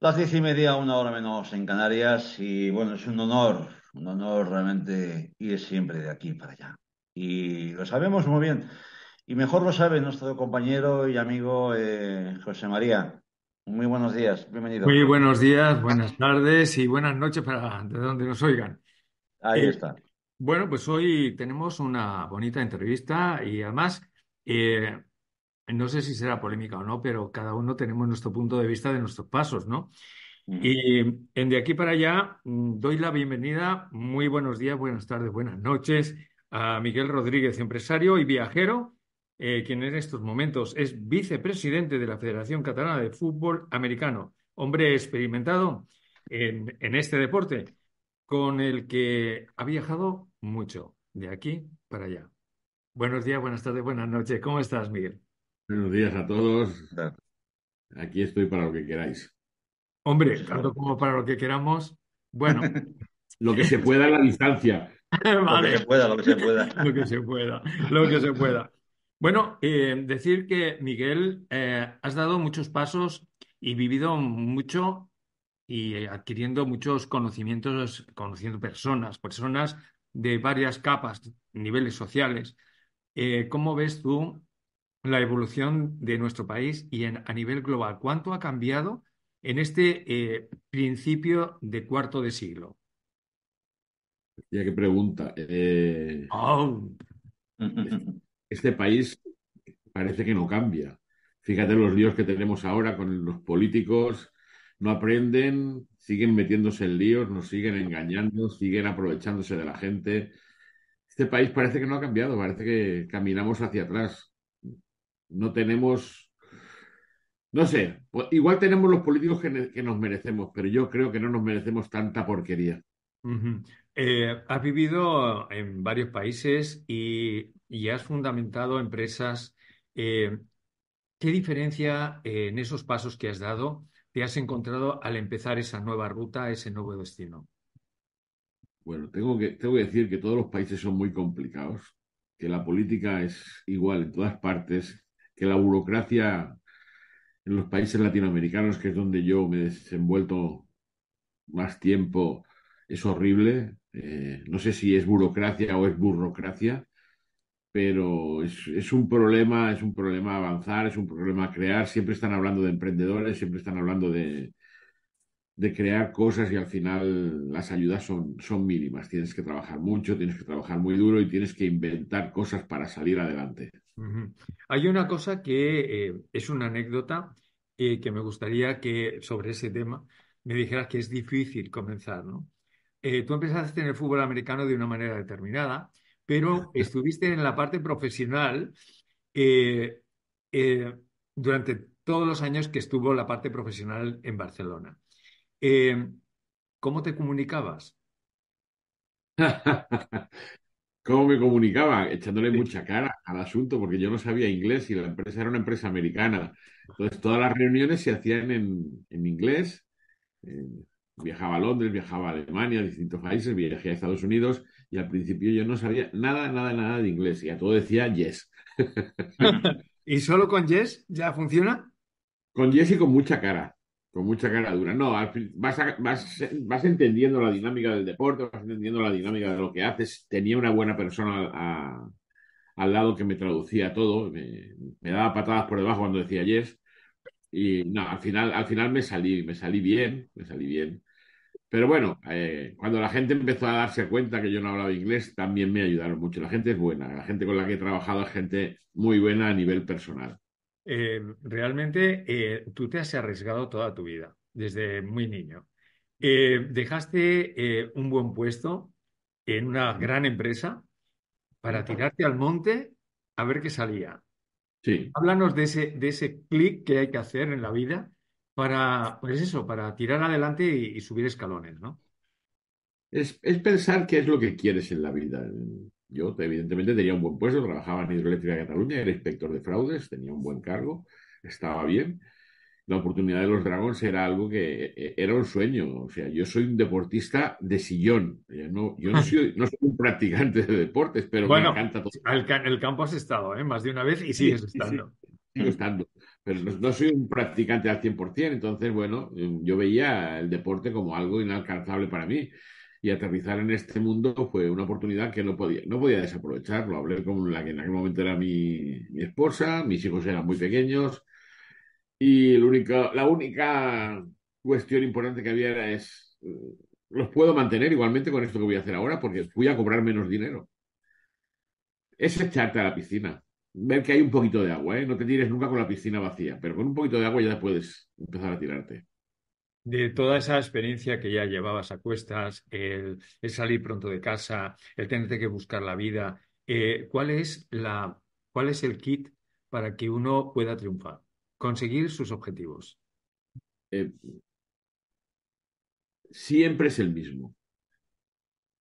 Las diez y media, una hora menos en Canarias y bueno, es un honor, un honor realmente ir siempre de aquí para allá. Y lo sabemos muy bien. Y mejor lo sabe nuestro compañero y amigo eh, José María. Muy buenos días, bienvenido. Muy buenos días, buenas tardes y buenas noches para donde nos oigan. Ahí eh, está. Bueno, pues hoy tenemos una bonita entrevista y además eh, no sé si será polémica o no, pero cada uno tenemos nuestro punto de vista de nuestros pasos, ¿no? Mm. Y en eh, de aquí para allá mm, doy la bienvenida, muy buenos días, buenas tardes, buenas noches a Miguel Rodríguez, empresario y viajero, eh, quien en estos momentos es vicepresidente de la Federación Catalana de Fútbol Americano, hombre experimentado en este deporte, con el que ha viajado mucho, de aquí para allá. Buenos días, buenas tardes, buenas noches. ¿Cómo estás, Miguel? Buenos días a todos. Aquí estoy para lo que queráis. Hombre, pues tanto como para lo que queramos. Bueno. lo que se pueda a la distancia. Lo que se pueda, lo que se pueda. lo que se pueda, lo que se pueda. Bueno, eh, decir que, Miguel, eh, has dado muchos pasos y vivido mucho y adquiriendo muchos conocimientos, conociendo personas, personas de varias capas, niveles sociales. Eh, ¿Cómo ves tú la evolución de nuestro país y a nivel global. ¿Cuánto ha cambiado en este eh, principio de cuarto de siglo? Ya qué pregunta. Eh. Este país parece que no cambia. Fíjate los líos que tenemos ahora con los políticos, no aprenden, siguen metiéndose en líos, nos siguen engañando, siguen aprovechándose de la gente. Este país parece que no ha cambiado, parece que caminamos hacia atrás no tenemos, no sé, pues, igual tenemos los políticos que, nos merecemos, pero yo creo que no nos merecemos tanta porquería. Eh, has vivido en varios países y, has fundamentado empresas. Eh, ¿Qué diferencia eh, en esos pasos que has dado te has encontrado al empezar esa nueva ruta, ese nuevo destino? Bueno, tengo que, tengo que decir que todos los países son muy complicados, que la política es igual en todas partes, que la burocracia en los países latinoamericanos, que es donde yo me he desenvuelto más tiempo, es horrible. Eh, no sé si es burocracia o es burrocracia, pero es, un problema, es un problema avanzar, es un problema crear. Siempre están hablando de emprendedores, siempre están hablando de, de crear cosas y al final las ayudas son, son mínimas. Tienes que trabajar mucho, tienes que trabajar muy duro y tienes que inventar cosas para salir adelante. Hay una cosa que eh, es una anécdota eh, que me gustaría que sobre ese tema me dijeras que es difícil comenzar, eh, tú empezaste en el fútbol americano de una manera determinada, pero estuviste en la parte profesional durante todos los años que estuvo la parte profesional en Barcelona. Em, ¿Cómo te comunicabas? ¿Cómo me comunicaba? Echándole mucha cara al asunto, porque yo no sabía inglés y la empresa era una empresa americana. Entonces, todas las reuniones se hacían en, inglés. Em, viajaba a Londres, viajaba a Alemania, a distintos países, viajé a Estados Unidos y al principio yo no sabía nada, nada, nada de inglés y a todo decía yes. ¿Y solo con yes ya funciona? Con yes y con mucha cara. Con mucha cara dura. No, vas, vas, vas, entendiendo la dinámica del deporte, vas entendiendo la dinámica de lo que haces. Tenía una buena persona al lado que me traducía todo, me, daba patadas por debajo cuando decía yes. Y no, al final, al final me salí, me salí bien, me salí bien. Pero bueno, eh, cuando la gente empezó a darse cuenta que yo no hablaba inglés, también me ayudaron mucho. La gente es buena, la gente con la que he trabajado es gente muy buena a nivel personal. Eh, realmente eh, tú te has arriesgado toda tu vida, desde muy niño. Eh, dejaste un buen puesto en una gran empresa para tirarte al monte a ver qué salía. Sí. Háblanos de ese, de ese clic que hay que hacer en la vida para, pues eso, para tirar adelante y, subir escalones, ¿no? Es, es, pensar qué es lo que quieres en la vida. Yo, evidentemente, tenía un buen puesto, trabajaba en Hidroeléctrica de Cataluña, era inspector de fraudes, tenía un buen cargo, estaba bien. La oportunidad de los Dragons era algo que eh, era un sueño. O sea, yo soy un deportista de sillón. Yo no, soy, un practicante de deportes, pero me encanta todo. el campo has estado, ¿eh? Más de una vez y sigues estando. estando. Pero no, no soy un practicante al 100%, entonces, bueno, yo veía el deporte como algo inalcanzable para mí y aterrizar en este mundo fue una oportunidad que no podía, no podía desaprovechar. Lo hablé con la que en aquel momento era mi, esposa, mis hijos eran muy pequeños y la única cuestión importante que había era es, eh, los puedo mantener igualmente con esto que voy a hacer ahora porque voy a cobrar menos dinero. Es echarte a la piscina, ver que hay un poquito de agua, ¿eh? no te tires nunca con la piscina vacía, pero con un poquito de agua ya puedes empezar a tirarte de toda esa experiencia que ya llevabas a cuestas, el, salir pronto de casa, el tener que buscar la vida, eh, ¿cuál, es la, ¿cuál es el kit para que uno pueda triunfar, conseguir sus objetivos? Eh, siempre es el mismo.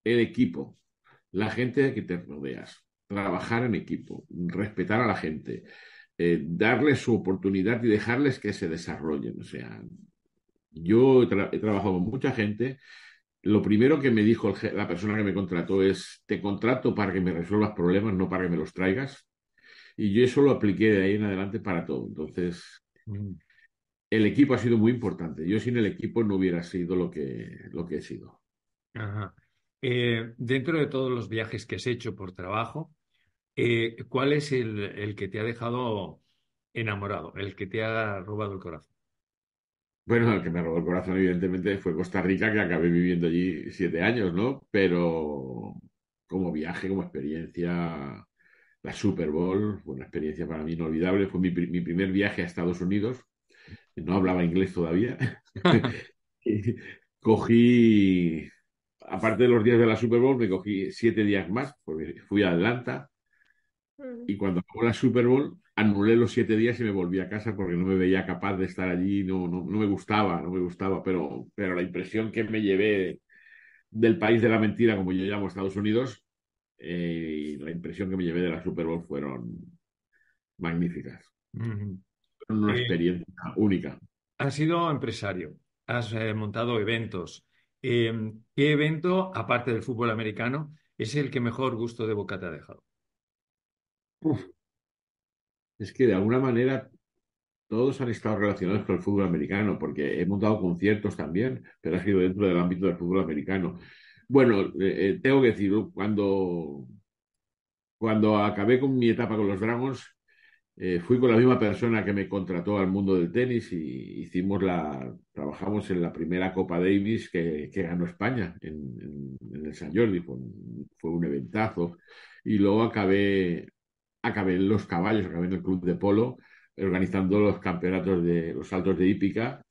El equipo, la gente de que te rodeas, trabajar en equipo, respetar a la gente, eh, darles su oportunidad y dejarles que se desarrollen. O sea, yo he trabajado con mucha gente. Lo primero que me dijo la persona que me contrató es, te contrato para que me resuelvas problemas, no para que me los traigas. Y yo eso lo apliqué de ahí en adelante para todo. Entonces, el equipo ha sido muy importante. Yo sin el equipo no hubiera sido lo que, lo que he sido. Eh, dentro de todos los viajes que has hecho por trabajo, eh, ¿cuál es el, que te ha dejado enamorado, el que te ha robado el corazón? Bueno, el que me robó el corazón, evidentemente, fue Costa Rica, que acabé viviendo allí siete años, ¿no? Pero como viaje, como experiencia, la Super Bowl fue una experiencia para mí inolvidable. Fue mi, primer viaje a Estados Unidos. No hablaba inglés todavía. cogí, aparte de los días de la Super Bowl, me cogí siete días más, porque fui a Atlanta. Mm. Y cuando acabó la Super Bowl, anulé los siete días y me volví a casa porque no me veía capaz de estar allí, no, no, no me gustaba, no me gustaba, pero, pero la impresión que me llevé del país de la mentira, como yo llamo Estados Unidos, eh, y la impresión que me llevé de la Super Bowl fueron magníficas. una experiencia única. Has sido empresario, has eh, montado eventos. Em, ¿Qué evento, aparte del fútbol americano, es el que mejor gusto de boca te ha dejado? Uf es que de alguna manera todos han estado relacionados con el fútbol americano, porque hemos dado conciertos también, pero ha sido dentro del ámbito del fútbol americano. Bueno, eh, eh, tengo que decir, cuando, cuando acabé con mi etapa con los Dragons, eh, fui con la misma persona que me contrató al mundo del tenis y hicimos la, trabajamos en la primera Copa Davis que, ganó España en, el San Jordi, fue un, fue un, eventazo. Y luego acabé acabé en los caballos, acabé en el club de polo, organizando los campeonatos de los saltos de hípica,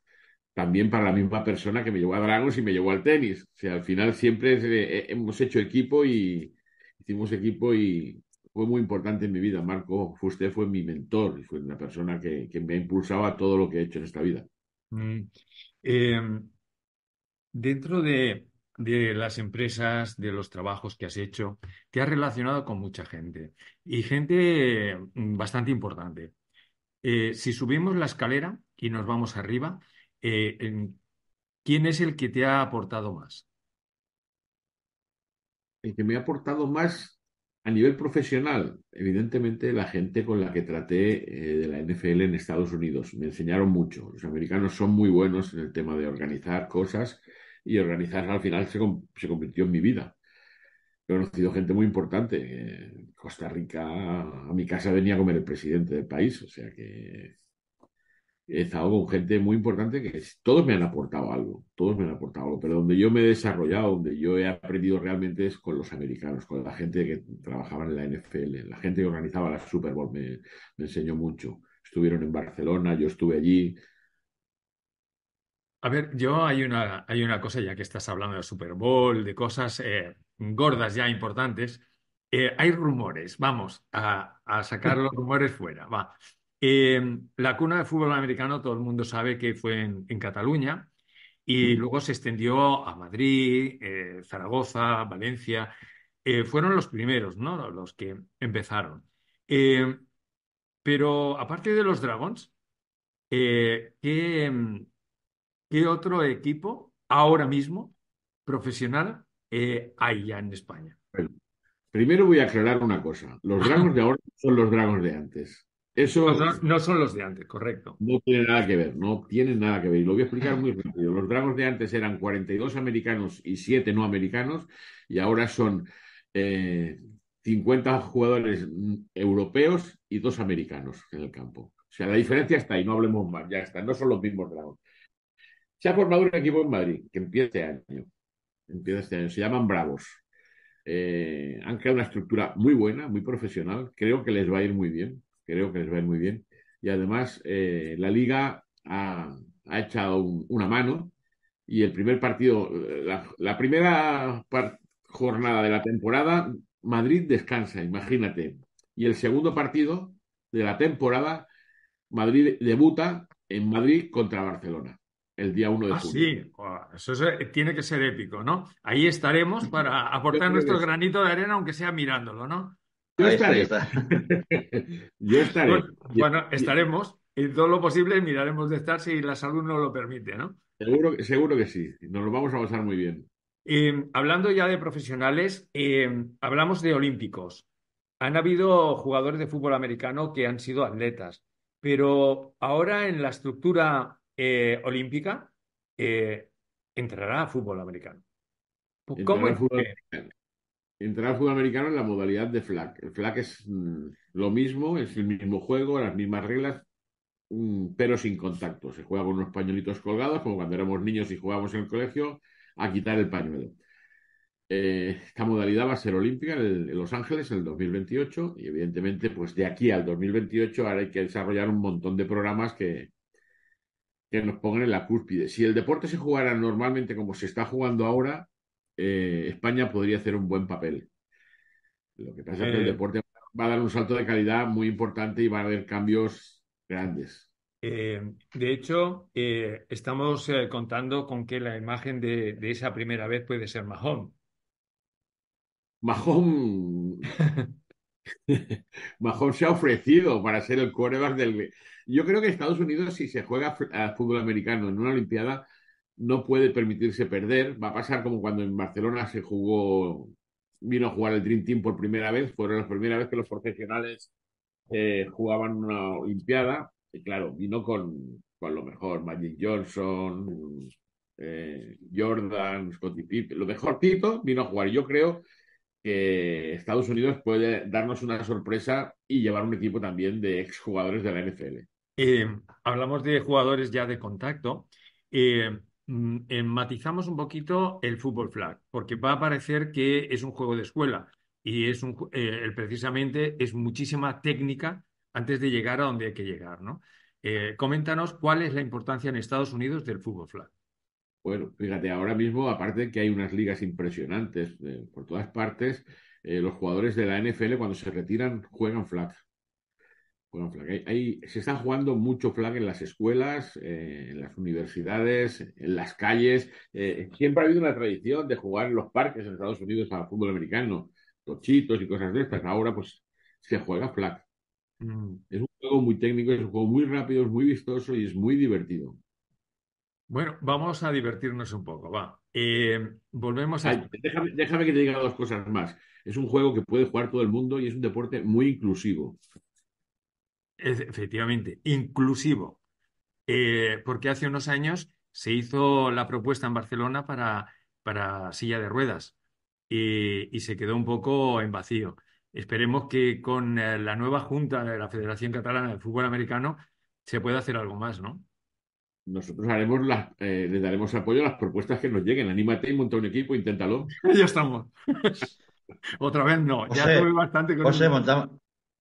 también para la misma persona que me llevó a Dragos y me llevó al tenis. O sea, al final siempre eh, eh, hemos hecho equipo y hicimos equipo y fue muy importante en mi vida. Marco usted fue mi mentor y fue una persona que, me ha impulsado a todo lo que he hecho en esta vida. Mm. Em, dentro de, de las empresas, de los trabajos que has hecho. Te has relacionado con mucha gente y gente mm, bastante importante. Eh, si subimos la escalera y nos vamos arriba, eh, ¿quién es el que te ha aportado más? El que me ha aportado más a nivel profesional, evidentemente la gente con la que traté eh, de la NFL en Estados Unidos. Me enseñaron mucho. Los americanos son muy buenos en el tema de organizar cosas y organizarla al final se, convirtió en mi vida. He conocido gente muy importante. Eh, Costa Rica, a mi casa venía a comer el presidente del país, o sea que he estado con gente muy importante que todos me han aportado algo, todos me han aportado algo, pero donde yo me he desarrollado, donde yo he aprendido realmente es con los americanos, con la gente que trabajaba en la NFL, la gente que organizaba la Super Bowl me, me enseñó mucho. Estuvieron en Barcelona, yo estuve allí, a ver, yo hay una, hay una cosa, ya que estás hablando del Super Bowl, de cosas eh, gordas ya importantes. Eh, hay rumores, vamos a, sacar los rumores fuera. Va. Em, la cuna de fútbol americano, todo el mundo sabe que fue en, Cataluña y luego se extendió a Madrid, eh, Zaragoza, Valencia. fueron los primeros, ¿no? Los que empezaron. Em, pero aparte de los Dragons, ¿qué, em, qué otro equipo ahora mismo profesional eh, hay ya en España? primero voy a aclarar una cosa. Los dragos de ahora son los dragos de antes. Eso no, son los de antes, correcto. No tiene nada que ver, no tienen nada que ver. Y lo voy a explicar muy rápido. Los dragos de antes eran 42 americanos y 7 no americanos, y ahora son 50 eh, jugadores europeos y 2 americanos en el campo. O sea, la diferencia está ahí, no hablemos más, ya está, no son los mismos dragos. Se ha formado un equipo en Madrid que empieza este año. Empieza este año. Se llaman Bravos. Eh, han creado una estructura muy buena, muy profesional. Creo que les va a ir muy bien. Creo que les va a ir muy bien. Y además, eh, la liga ha, echado una mano y el primer partido, la, primera jornada de la temporada, Madrid descansa, imagínate. Y el segundo partido de la temporada, Madrid debuta en Madrid contra Barcelona el día 1 de ah, julio. Sí, eso eh, tiene que ser épico, ¿no? Ahí estaremos para aportar nuestro granito de arena, aunque sea mirándolo, ¿no? Yo estaré. Yo estaré. Bueno, estaremos y todo lo posible miraremos de estar si la salud nos lo permite, ¿no? Seguro, seguro que sí, nos lo vamos a pasar muy bien. hablando ya de profesionales, hablamos de olímpicos. Han habido jugadores de fútbol americano que han sido atletas, pero ahora en la estructura eh, olímpica, eh, entrará a fútbol americano. Pues, ¿Cómo entrará al fútbol americano en la modalidad de flag. El flag es mm, lo mismo, es el mismo juego, las mismas reglas, mm, pero sin contacto. Se juega con unos pañuelitos colgados, como cuando éramos niños y jugábamos en el colegio, a quitar el pañuelo. Eh, esta modalidad va a ser olímpica en, Los Ángeles en el 2028 y evidentemente pues de aquí al 2028 ahora hay que desarrollar un montón de programas que, que nos pongan en la cúspide. Si el deporte se jugara normalmente como se está jugando ahora, eh, España podría hacer un buen papel. Lo que pasa es que el eh. deporte va a dar un salto de calidad muy importante y va a haber cambios grandes. Eh, de hecho, estamos contando con que la imagen de, esa primera vez puede ser majón. Mahón Mahomes se ha ofrecido para ser el coreback del. Yo creo que Estados Unidos, si se juega a fútbol americano en una Olimpiada, no puede permitirse perder. Va a pasar como cuando en Barcelona se jugó, vino a jugar el Dream Team por primera vez. Fueron la primera vez que los profesionales eh, jugaban una Olimpiada. Y claro, vino con, con lo mejor, Magic Johnson, eh, Jordan, Scottie Pippen, lo mejor Tito vino a jugar. Yo creo que Estados Unidos puede darnos una sorpresa y llevar un equipo también de exjugadores de la NFL. Eh, hablamos de jugadores ya de contacto. Eh, mm, matizamos un poquito el fútbol flag, porque va a parecer que es un juego de escuela y es eh, precisamente es muchísima técnica antes de llegar a donde hay que llegar. ¿no? coméntanos cuál es la importancia en Estados Unidos del fútbol flag. Bueno, fíjate, ahora mismo, aparte de que hay unas ligas impresionantes eh, por todas partes, eh, los jugadores de la NFL cuando se retiran juegan flag. se está jugando mucho flag en las escuelas, eh, en las universidades, en las calles. siempre ha habido una tradición de jugar en los parques en Estados Unidos al fútbol americano, tochitos y cosas de estas. Ahora pues se juega flag. Mm. Es un juego muy técnico, es un juego muy rápido, es muy vistoso y es muy divertido. Bueno, vamos a divertirnos un poco, va. Eh, volvemos a... déjame, que te diga dos cosas más. Es un juego que puede jugar todo el mundo y es un deporte muy inclusivo. Es, efectivamente, inclusivo. Eh, porque hace unos años se hizo la propuesta en Barcelona para, para silla de ruedas y, y se quedó un poco en vacío. Esperemos que con eh, la nueva junta de la Federación Catalana de Fútbol Americano se pueda hacer algo más, ¿no? Nosotros haremos las, eh, le daremos apoyo a las propuestas que nos lleguen. Anímate y monta un equipo, inténtalo. ya estamos. Otra vez no, ya bastante con José, montamos,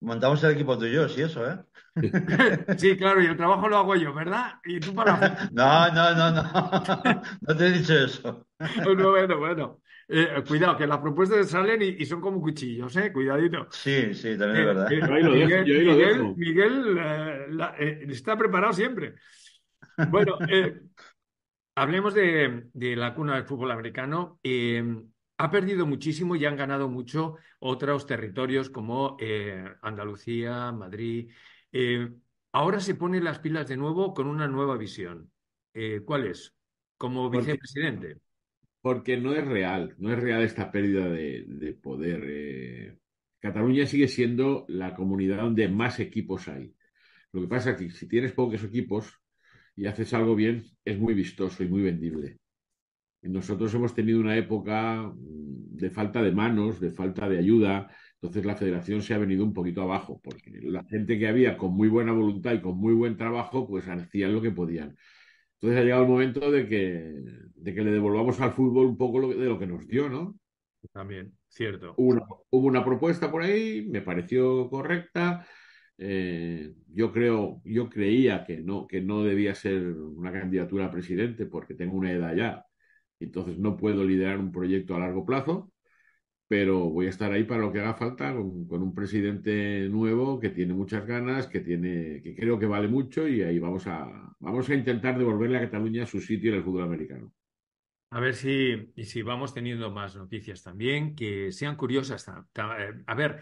montamos, el equipo tuyo sí, eso, ¿eh? sí, claro, y el trabajo lo hago yo, ¿verdad? Y tú para. no, no, no, no. No te he dicho eso. bueno, bueno, eh, cuidado, que las propuestas salen y, son como cuchillos, ¿eh? Cuidadito. Sí, sí, también es verdad. Miguel, está preparado siempre. Bueno, eh, hablemos de, la cuna del fútbol americano. Em, ha perdido muchísimo y han ganado mucho otros territorios como eh, Andalucía, Madrid. Em, ahora se ponen las pilas de nuevo con una nueva visión. Eh, ¿Cuál es? Como vicepresidente. Porque, no es real, no es real esta pérdida de poder. Cataluña sigue siendo la comunidad donde más equipos hay. Lo que pasa es que si tienes pocos equipos, y haces algo bien, es muy vistoso y muy vendible. Nosotros hemos tenido una época mm, de falta de manos, de falta de ayuda, entonces la federación se ha venido un poquito abajo, porque la gente que había con muy buena voluntad y con muy buen trabajo, pues hacían lo que podían. Entonces ha llegado el momento de que, le devolvamos al fútbol un poco de lo que nos dio, ¿no? También, cierto. hubo una propuesta por ahí, me pareció correcta, eh, yo creo, yo creía que no, que no debía ser una candidatura a presidente porque tengo una edad ya. Entonces no puedo liderar un proyecto a largo plazo, pero voy a estar ahí para lo que haga falta con, un presidente nuevo que tiene muchas ganas, que tiene, que creo que vale mucho y ahí vamos a, vamos a intentar devolverle a Cataluña su sitio en el fútbol americano. A ver si, y si vamos teniendo más noticias también, que sean curiosas. Eh, a ver,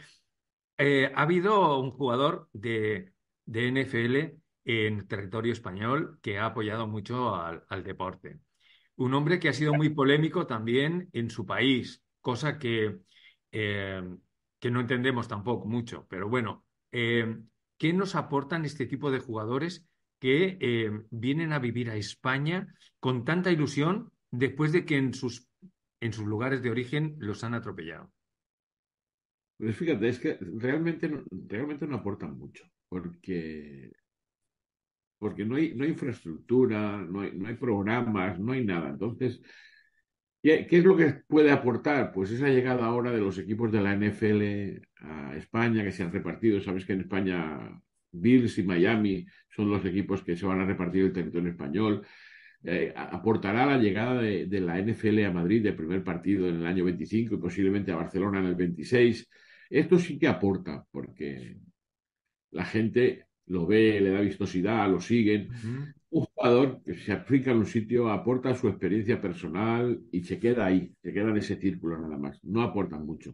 eh, ha habido un jugador de, NFL en territorio español que ha apoyado mucho al, deporte. Un hombre que ha sido muy polémico también en su país, cosa que, eh, que no entendemos tampoco mucho. Pero bueno, eh, ¿qué nos aportan este tipo de jugadores que vienen a vivir a España con tanta ilusión después de que en sus, en sus lugares de origen los han atropellado? Pues fíjate, es que realmente, realmente no aportan mucho, porque, porque no, hay, no infraestructura, no hay, programas, no hay nada. Entonces, ¿Qué, es lo que puede aportar? Pues esa llegada ahora de los equipos de la NFL a España, que se han repartido. Sabes que en España Bills y Miami son los equipos que se van a repartir el territorio español. Eh, aportará la llegada de, de, la NFL a Madrid del primer partido en el año 25 y posiblemente a Barcelona en el 26. Esto sí que aporta, porque la gente lo ve, le da vistosidad, lo siguen. Un jugador que se aplica en un sitio aporta su experiencia personal y se queda ahí, se queda en ese círculo nada más. No aportan mucho.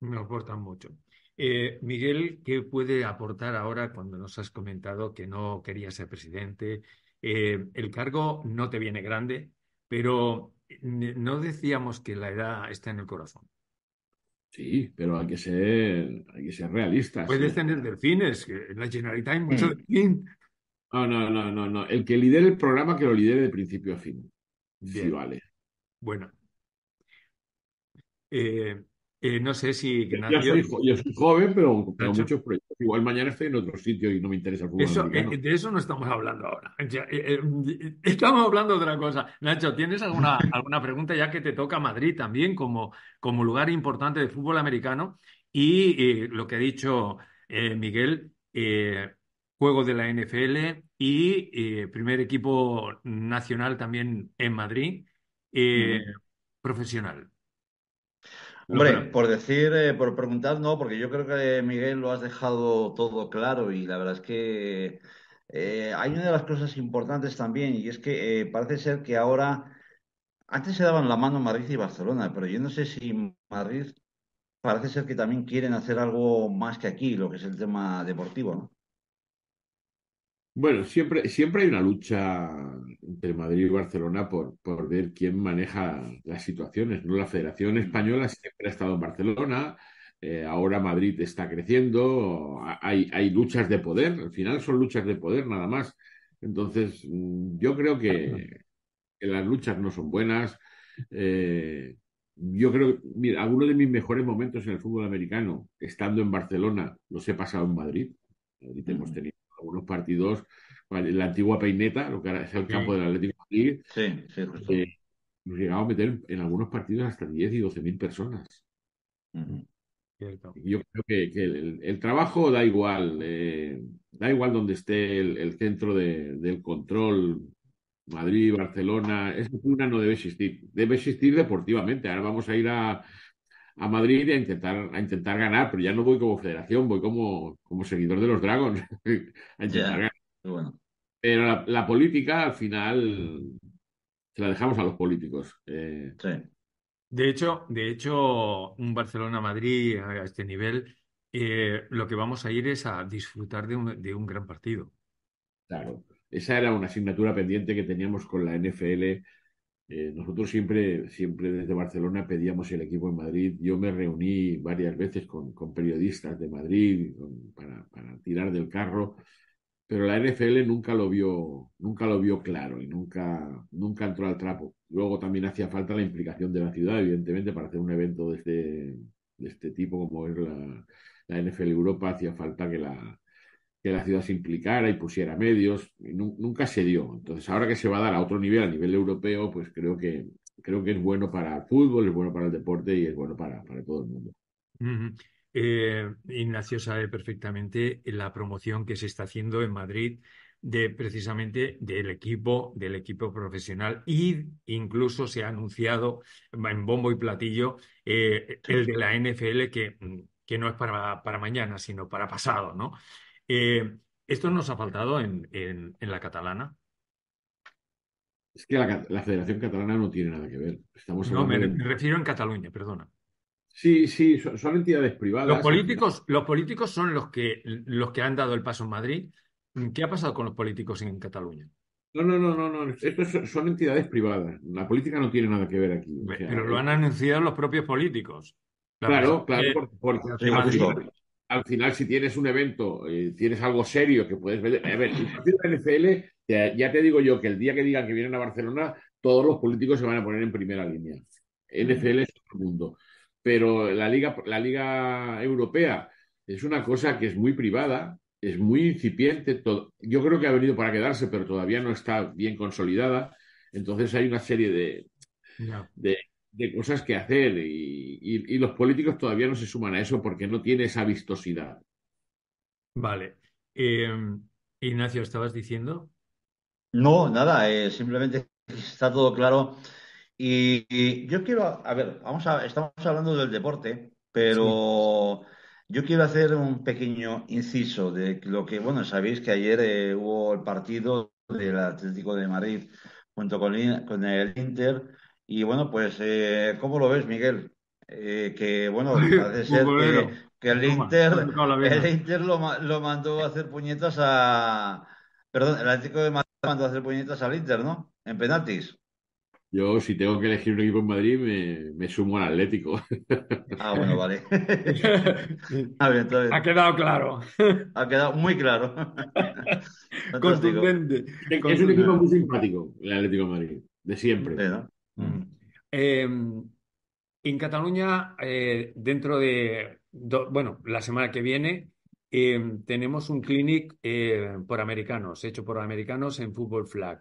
No aportan mucho. Eh, Miguel, ¿qué puede aportar ahora cuando nos has comentado que no querías ser presidente? Eh, el cargo no te viene grande, pero eh, no decíamos que la edad está en el corazón. Sí, pero hay que ser, hay que ser realistas. Puedes tener delfines, que en la Generalitat hay mucho mm. delfín. No, no, no, no, El que lidere el programa, que lo lidere de principio a fin. vale. Bueno. Eh, eh, no sé si. Que yo, soy, joven, pero, tengo muchos proyectos. Igual mañana estoy en otro sitio y no me interesa el fútbol. Eso, eh, eh, de eso no estamos hablando ahora. Mm, estamos hablando de otra cosa. Nacho, ¿tienes alguna, alguna pregunta ya que te toca Madrid también como, como lugar importante de fútbol americano? Y lo que ha dicho Miguel, juego de la NFL y primer equipo nacional también en Madrid, profesional. Hombre, por decir, eh, por preguntar, no, porque yo creo que Miguel lo has dejado todo claro y la verdad es que eh, hay una de las cosas importantes también y es que eh, parece ser que ahora, antes se daban la mano Madrid y Barcelona, pero yo no sé si Madrid parece ser que también quieren hacer algo más que aquí, lo que es el tema deportivo, ¿no? Bueno, siempre, siempre hay una lucha entre Madrid y Barcelona por, por ver quién maneja las situaciones. ¿no? La Federación mm. Española siempre ha estado en Barcelona, eh, ahora Madrid está creciendo, hay, hay luchas de poder, al final son luchas de poder nada más. Entonces, mm, yo creo que, las luchas no son buenas. Eh, yo creo mira, algunos de mis mejores momentos en el fútbol americano, estando en Barcelona, los he pasado en Madrid. Madrid mm. hemos tenido partidos, la antigua peineta, lo que ahora es el campo del Atlético de Madrid, eh, nos llegaba a meter en algunos partidos hasta 10 y 12 mil personas. Yo creo que, el, trabajo da igual, eh, da igual donde esté el, centro de, del control, Madrid, Barcelona, esa una no debe existir, debe existir deportivamente. Ahora vamos a ir a, a Madrid a intentar, a intentar ganar, pero ya no voy como federación, voy como, como seguidor de los Dragons a intentar Pero la, política al final se la dejamos a los políticos. Eh. De hecho, de hecho, un Barcelona-Madrid a este nivel, eh, lo que vamos a ir es a disfrutar de un, de un gran partido. Claro, esa era una asignatura pendiente que teníamos con la NFL eh, nosotros siempre, siempre desde Barcelona pedíamos el equipo en Madrid. Yo me reuní varias veces con, periodistas de Madrid para, tirar del carro, pero la NFL nunca lo vio, nunca lo vio claro y nunca, nunca entró al trapo. Luego también hacía falta la implicación de la ciudad, evidentemente, para hacer un evento de este, de este tipo como es la, la NFL Europa, hacía falta que la, que la ciudad se implicara y pusiera medios. nunca se dio. Entonces, ahora que se va a dar a otro nivel, a nivel europeo, pues creo que, creo que es bueno para el fútbol, es bueno para el deporte y es bueno para, para todo el mundo. Eh, Ignacio sabe perfectamente la promoción que se está haciendo en Madrid de precisamente del equipo, del equipo profesional y incluso se ha anunciado en bombo y platillo eh, el de la NFL que, que no es para, para mañana, sino para pasado, ¿no? Eh, ¿Esto nos ha faltado en, la catalana? Es que la, Federación Catalana no tiene nada que ver. Estamos no, me, refiero en Cataluña, perdona. Sí, sí, son, entidades privadas. Los políticos, los políticos son los que, los que han dado el paso en Madrid. ¿Qué ha pasado con los políticos en Cataluña? No, no, no, no, no. Estos son entidades privadas. La política no tiene nada que ver aquí. pero lo eh, han anunciado los propios políticos. claro, claro, al final, si tienes un evento, eh, tienes algo serio que puedes ver. A ver, el partido de NFL, ya, te digo yo que el día que digan que vienen a Barcelona, todos los políticos se van a poner en primera línea. NFL es el mundo. Pero la Liga, la Liga Europea es una cosa que es muy privada, es muy incipiente. yo creo que ha venido para quedarse, pero todavía no está bien consolidada. Entonces hay una serie de de cosas que hacer y, y, los políticos todavía no se suman a eso porque no tiene esa vistosidad. Vale. Em, Ignacio, ¿estabas diciendo? No, nada, eh, simplemente está todo claro. Y, yo quiero, a ver, vamos a, estamos hablando del deporte, pero yo quiero hacer un pequeño inciso de lo que, bueno, sabéis que ayer eh, hubo el partido del Atlético de Madrid junto con, con el Inter, y bueno, pues, eh, ¿cómo lo ves, Miguel? Eh, que bueno, parece ser que, el, Inter, el Inter lo, mandó a hacer puñetas a. Perdón, el Atlético de Madrid mandó a hacer puñetas al Inter, ¿no? En penaltis. Yo, si tengo que elegir un equipo en Madrid, me, me sumo al Atlético. Ah, bueno, vale. Ha quedado claro. Ha quedado muy claro. Contundente. Es, un equipo muy simpático, el Atlético de Madrid, de siempre. Em, en Cataluña, eh, dentro de, bueno, la semana que viene, em, tenemos un clinic eh, por americanos, hecho por americanos en Fútbol Flag.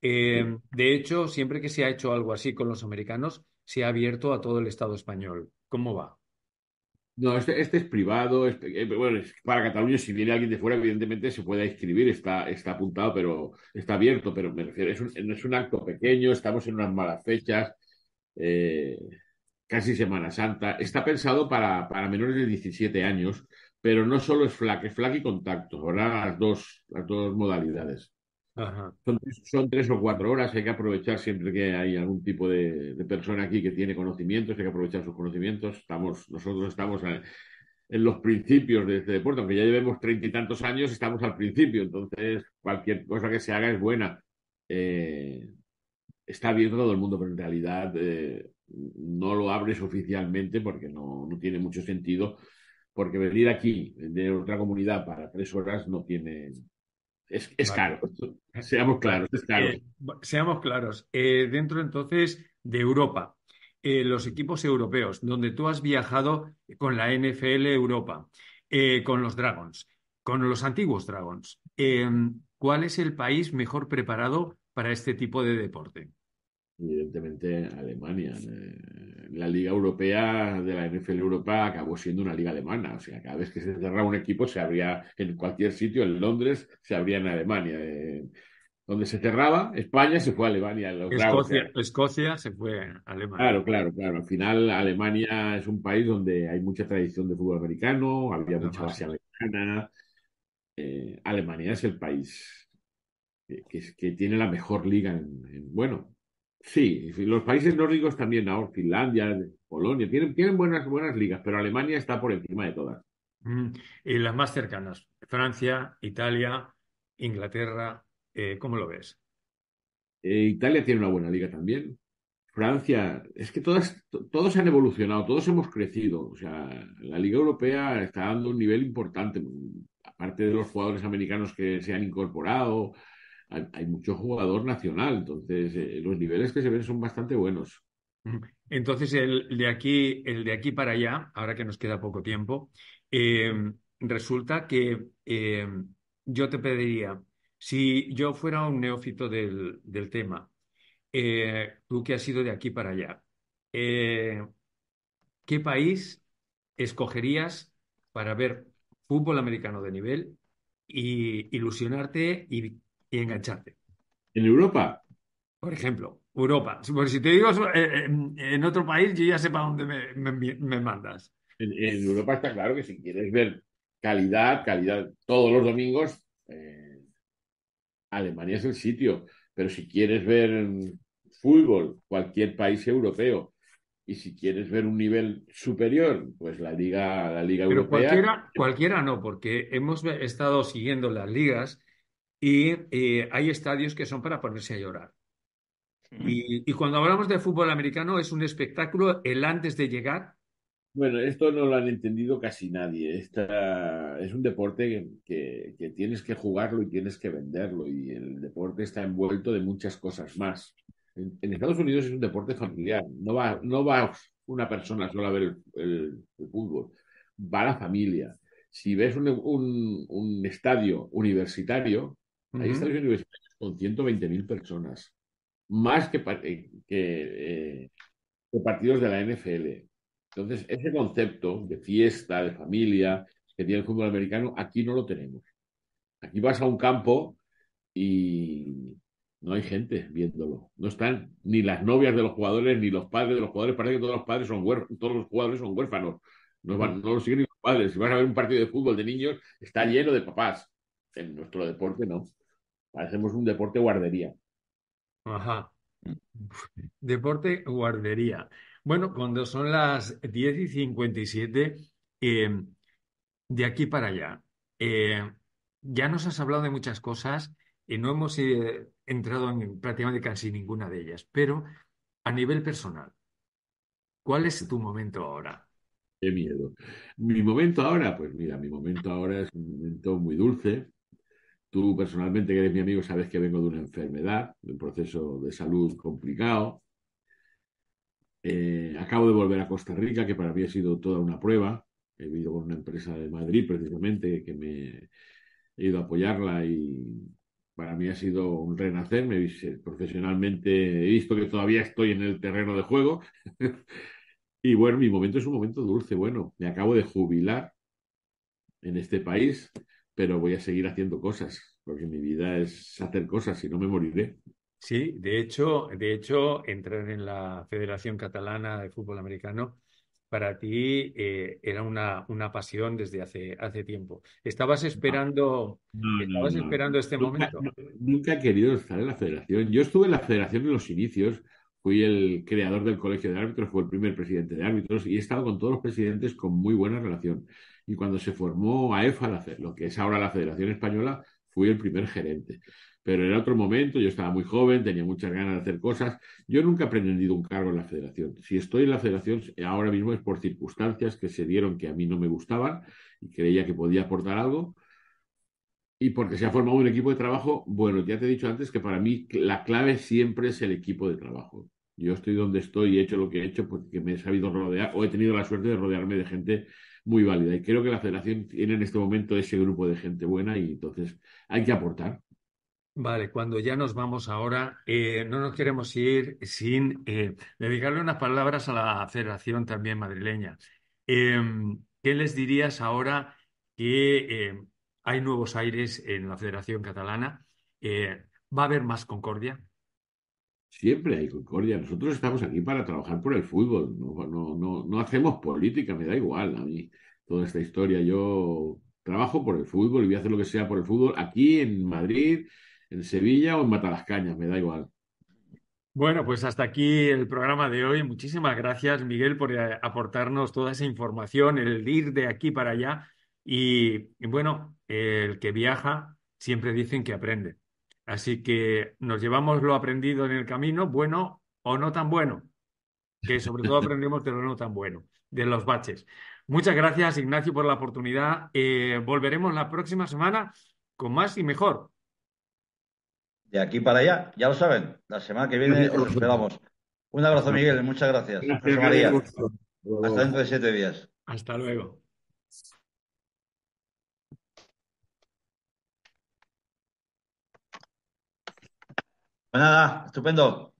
Em, de hecho, siempre que se ha hecho algo así con los americanos, se ha abierto a todo el Estado español. ¿Cómo va? No, este, este, es privado. Eh, bueno, bueno, para Cataluña, si viene alguien de fuera, evidentemente se puede inscribir, está, está apuntado, pero está abierto. Pero me refiero, es un, es un acto pequeño, estamos en unas malas fechas, eh, casi Semana Santa. Está pensado para, para menores de 17 años, pero no solo es FLAC, es FLAC y contacto. Ahora las dos, las dos modalidades. Son, tres o cuatro horas, hay que aprovechar siempre que hay algún tipo de, persona aquí que tiene conocimientos, hay que aprovechar sus conocimientos. Estamos, nosotros estamos en los principios de este deporte, aunque ya llevemos treinta y tantos años, estamos al principio, entonces cualquier cosa que se haga es buena. Eh, está abierto todo el mundo, pero en realidad eh, no lo abres oficialmente porque no, no tiene mucho sentido, porque venir aquí de otra comunidad para tres horas no tiene, es, caro, eh, seamos claros, seamos eh, claros, dentro entonces de Europa, eh, los equipos europeos, donde tú has viajado con la NFL Europa, con los Dragons, con los antiguos Dragons, em, ¿cuál es el país mejor preparado para este tipo de deporte? evidentemente Alemania. Eh, la Liga Europea de la NFL Europa acabó siendo una liga alemana, o sea, cada vez que se cerraba un equipo se abría en cualquier sitio, en Londres se abría en Alemania. Eh, donde se cerraba, España se fue a Alemania. Escocia, Escocia, se fue a Alemania. Claro, claro, claro. Al final Alemania es un país donde hay mucha tradición de fútbol americano, había mucha base alemana. Eh, Alemania es el país que, que, tiene la mejor liga en, en bueno, Sí, los países nórdicos también ahora, Finlandia, Polonia, tienen, tienen buenas, buenas ligas, pero Alemania está por encima de todas. Mm, y las más cercanas, Francia, Italia, Inglaterra, eh, ¿cómo lo ves? Eh, Italia tiene una buena liga también. Francia, es que todas, todos han evolucionado, todos hemos crecido. O sea, la Liga Europea está dando un nivel importante, aparte de los jugadores americanos que se han incorporado, hay, mucho jugador nacional, entonces eh, los niveles que se ven son bastante buenos. Entonces, el de aquí, el de aquí para allá, ahora que nos queda poco tiempo, em, resulta que em, yo te pediría, si yo fuera un neófito del, tema, eh, tú que has ido de aquí para allá, eh, ¿qué país escogerías para ver fútbol americano de nivel y ilusionarte y y engancharte. ¿En Europa? Por ejemplo, Europa. Porque si te digo eh, eh, en otro país, yo ya sé para dónde me, mandas. En, Europa está claro que si quieres ver calidad, calidad todos los domingos, eh, Alemania es el sitio. Pero si quieres ver fútbol, cualquier país europeo, y si quieres ver un nivel superior, pues la liga, la liga Pero europea. Cualquiera, cualquiera no, porque hemos estado siguiendo las ligas y eh, hay estadios que son para ponerse a llorar. Mm. Y, cuando hablamos de fútbol americano es un espectáculo el antes de llegar. Bueno, esto no lo han entendido casi nadie. Esta, es un deporte que, que, tienes que jugarlo y tienes que venderlo y el deporte está envuelto de muchas cosas más. En, Estados Unidos es un deporte familiar. No va, no va una persona sola a ver el, fútbol, va la familia. Si ves un, un, un estadio universitario, Ahí están los con 120.000 personas, más eh, eh, que, partidos de la NFL. Entonces, ese concepto de fiesta, de familia, que tiene el fútbol americano, aquí no lo tenemos. Aquí vas a un campo y no hay gente viéndolo. No están ni las novias de los jugadores, ni los padres de los jugadores. Parece que todos los padres son todos los jugadores son huérfanos. No, van, no lo siguen los padres. Si vas a ver un partido de fútbol de niños, está lleno de papás. En nuestro deporte no. Hacemos un deporte guardería. Ajá. Mm. Deporte guardería. Bueno, cuando son las 10 y 57, em, de aquí para allá, em, ya nos has hablado de muchas cosas y eh, no hemos eh, entrado en prácticamente casi ninguna de ellas, pero a nivel personal, ¿cuál es tu momento ahora? Qué miedo. Mi momento ahora, pues mira, mi momento ahora es un momento muy dulce, Tú personalmente, que eres mi amigo, sabes que vengo de una enfermedad, de un proceso de salud complicado. Eh, acabo de volver a Costa Rica, que para mí ha sido toda una prueba. He vivido con una empresa de Madrid, precisamente, que me he ido a apoyarla y para mí ha sido un renacer. Me, profesionalmente he visto que todavía estoy en el terreno de juego. y bueno, mi momento es un momento dulce. Bueno, me acabo de jubilar en este país pero voy a seguir haciendo cosas, porque mi vida es hacer cosas, y no me moriré. Sí, de hecho, de hecho, entrar en la Federación Catalana de Fútbol Americano para ti eh, era una, una pasión desde hace, hace tiempo. ¿Estabas esperando, esperando este momento? nunca he querido estar en la federación. Yo estuve en la federación en los inicios, fui el creador del colegio de árbitros, fui el primer presidente de árbitros y he estado con todos los presidentes con muy buena relación y cuando se formó AEFA, lo que es ahora la Federación Española, fui el primer gerente. Pero en otro momento, yo estaba muy joven, tenía muchas ganas de hacer cosas. Yo nunca he aprendido un cargo en la federación. Si estoy en la federación ahora mismo es por circunstancias que se dieron que a mí no me gustaban y creía que podía aportar algo. Y porque se ha formado un equipo de trabajo, bueno, ya te he dicho antes que para mí la clave siempre es el equipo de trabajo. Yo estoy donde estoy y he hecho lo que he hecho porque me he sabido rodear o he tenido la suerte de rodearme de gente muy válida. Y creo que la federación tiene en este momento ese grupo de gente buena y entonces hay que aportar. Vale, cuando ya nos vamos ahora, eh, no nos queremos ir sin eh, dedicarle unas palabras a la Federación también madrileña. Em, ¿Qué les dirías ahora que em, hay nuevos aires en la Federación Catalana? Eh, ¿Va a haber más concordia? Siempre hay concordia. Nosotros estamos aquí para trabajar por el fútbol. No, hacemos política, me da igual a mí toda esta historia. Yo trabajo por el fútbol y voy a hacer lo que sea por el fútbol aquí en Madrid, en Sevilla o en Matalascañas, me da igual. Bueno, pues hasta aquí el programa de hoy. Muchísimas gracias, Miguel, por eh, aportarnos toda esa información, el ir de aquí para allá. y bueno, el que viaja siempre dicen que aprende. Así que nos llevamos lo aprendido en el camino, bueno o no tan bueno, que sobre todo aprendemos de lo no tan bueno, de los baches. Muchas gracias, Ignacio, por la oportunidad. Eh, volveremos la próxima semana con más y mejor. De aquí para allá, ya lo saben, la semana que viene os esperamos. Un abrazo, Miguel, muchas gracias. Hasta dentro de siete días. Hasta luego. Pues nada, estupendo.